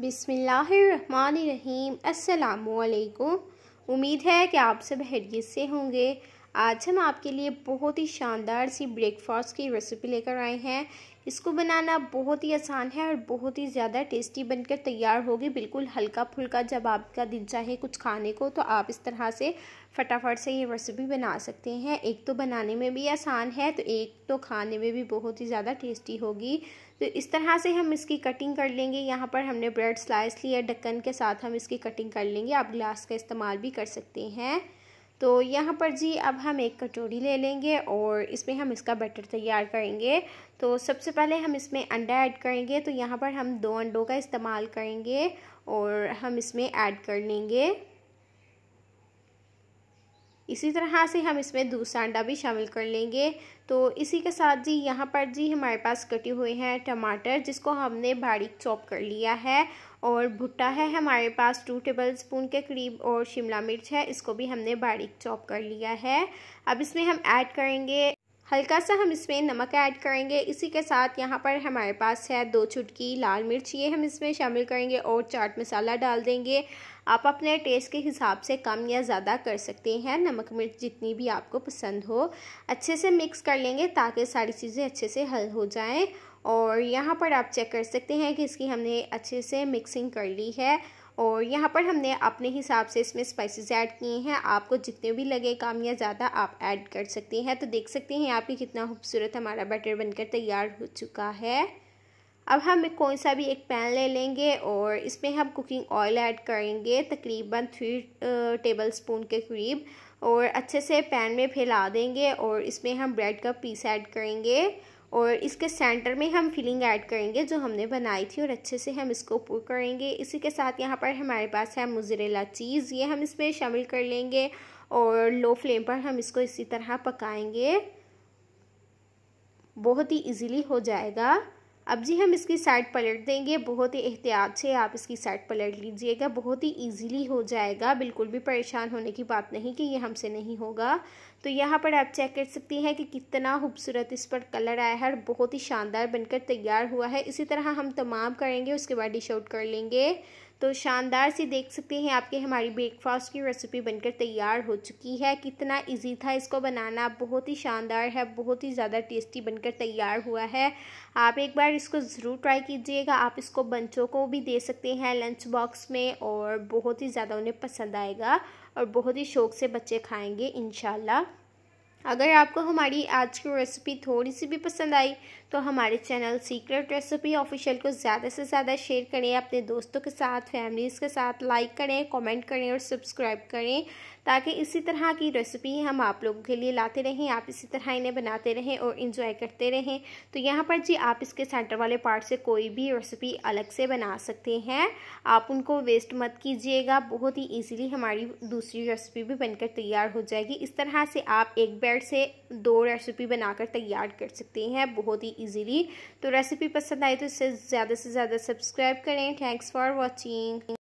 बिसमीम् अल्लाम उम्मीद है कि आप सब हैरियत से होंगे आज हम आपके लिए बहुत ही शानदार सी ब्रेकफास्ट की रेसिपी लेकर आए हैं इसको बनाना बहुत ही आसान है और बहुत ही ज़्यादा टेस्टी बनकर तैयार होगी बिल्कुल हल्का फुल्का जब आपका दिल चाहे कुछ खाने को तो आप इस तरह से फटाफट से ये रेसिपी बना सकते हैं एक तो बनाने में भी आसान है तो एक तो खाने में भी बहुत ही ज़्यादा टेस्टी होगी तो इस तरह से हम इसकी कटिंग कर लेंगे यहाँ पर हमने ब्रेड स्लाइस लिया ढक्कन के साथ हम इसकी कटिंग कर लेंगे आप ग्लास का इस्तेमाल भी कर सकते हैं तो यहाँ पर जी अब हम एक कटोरी ले लेंगे और इसमें हम इसका बैटर तैयार करेंगे तो सबसे पहले हम इसमें अंडा ऐड करेंगे तो यहाँ पर हम दो अंडों का इस्तेमाल करेंगे और हम इसमें ऐड कर लेंगे इसी तरह से हम इसमें दूसरा अंडा भी शामिल कर लेंगे तो इसी के साथ जी यहाँ पर जी हमारे पास कटे हुए हैं टमाटर जिसको हमने बारीक चॉप कर लिया है और भुट्टा है हमारे पास टू टेबल स्पून के करीब और शिमला मिर्च है इसको भी हमने बारीक चॉप कर लिया है अब इसमें हम ऐड करेंगे हल्का सा हम इसमें नमक ऐड करेंगे इसी के साथ यहाँ पर हमारे पास है दो चुटकी लाल मिर्च ये हम इसमें शामिल करेंगे और चाट मसाला डाल देंगे आप अपने टेस्ट के हिसाब से कम या ज़्यादा कर सकते हैं नमक मिर्च जितनी भी आपको पसंद हो अच्छे से मिक्स कर लेंगे ताकि सारी चीज़ें अच्छे से हल हो जाएँ और यहाँ पर आप चेक कर सकते हैं कि इसकी हमने अच्छे से मिक्सिंग कर ली है और यहाँ पर हमने अपने हिसाब से इसमें स्पाइसेस ऐड किए हैं आपको जितने भी लगे कम या ज़्यादा आप ऐड कर सकते हैं तो देख सकते हैं आपकी कितना खूबसूरत हमारा बैटर बनकर तैयार हो चुका है अब हम कौन सा भी एक पैन ले लेंगे और इसमें हम कुकिंग ऑयल ऐड करेंगे तकरीबन थ्री टेबल स्पून के करीब और अच्छे से पैन में फैला देंगे और इसमें हम ब्रेड का पीस ऐड करेंगे और इसके सेंटर में हम फिलिंग ऐड करेंगे जो हमने बनाई थी और अच्छे से हम इसको पुर करेंगे इसी के साथ यहाँ पर हमारे पास है मुजरेला चीज़ ये हम इसमें शामिल कर लेंगे और लो फ्लेम पर हम इसको इसी तरह पकाएंगे बहुत ही इजीली हो जाएगा अब जी हम इसकी साइड पलट देंगे बहुत ही एहतियात से आप इसकी साइड पलट लीजिएगा बहुत ही इजीली हो जाएगा बिल्कुल भी परेशान होने की बात नहीं कि ये हमसे नहीं होगा तो यहाँ पर आप चेक कर सकती हैं कि कितना खूबसूरत इस पर कलर आया है और बहुत ही शानदार बनकर तैयार हुआ है इसी तरह हम तमाम करेंगे उसके बाद डिश आउट कर लेंगे तो शानदार सी देख सकते हैं आपके हमारी ब्रेकफास्ट की रेसिपी बनकर तैयार हो चुकी है कितना इजी था इसको बनाना बहुत ही शानदार है बहुत ही ज़्यादा टेस्टी बनकर तैयार हुआ है आप एक बार इसको ज़रूर ट्राई कीजिएगा आप इसको बच्चों को भी दे सकते हैं लंच बॉक्स में और बहुत ही ज़्यादा उन्हें पसंद आएगा और बहुत ही शौक़ से बच्चे खाएँगे इन अगर आपको हमारी आज की रेसिपी थोड़ी सी भी पसंद आई तो हमारे चैनल सीक्रेट रेसिपी ऑफिशियल को ज़्यादा से ज़्यादा शेयर करें अपने दोस्तों के साथ फैमिलीज़ के साथ लाइक करें कमेंट करें और सब्सक्राइब करें ताकि इसी तरह की रेसिपी हम आप लोगों के लिए लाते रहें आप इसी तरह इन्हें बनाते रहें और इंजॉय करते रहें तो यहाँ पर जी आप इसके सेंटर वाले पार्ट से कोई भी रेसिपी अलग से बना सकते हैं आप उनको वेस्ट मत कीजिएगा बहुत ही ईजिली हमारी दूसरी रेसिपी भी बनकर तैयार हो जाएगी इस तरह से आप एक बेड से दो रेसिपी बनाकर तैयार कर सकते हैं बहुत ही ईजीली तो रेसिपी पसंद आई तो इसे ज़्यादा से ज़्यादा सब्सक्राइब करें थैंक्स फॉर वॉचिंग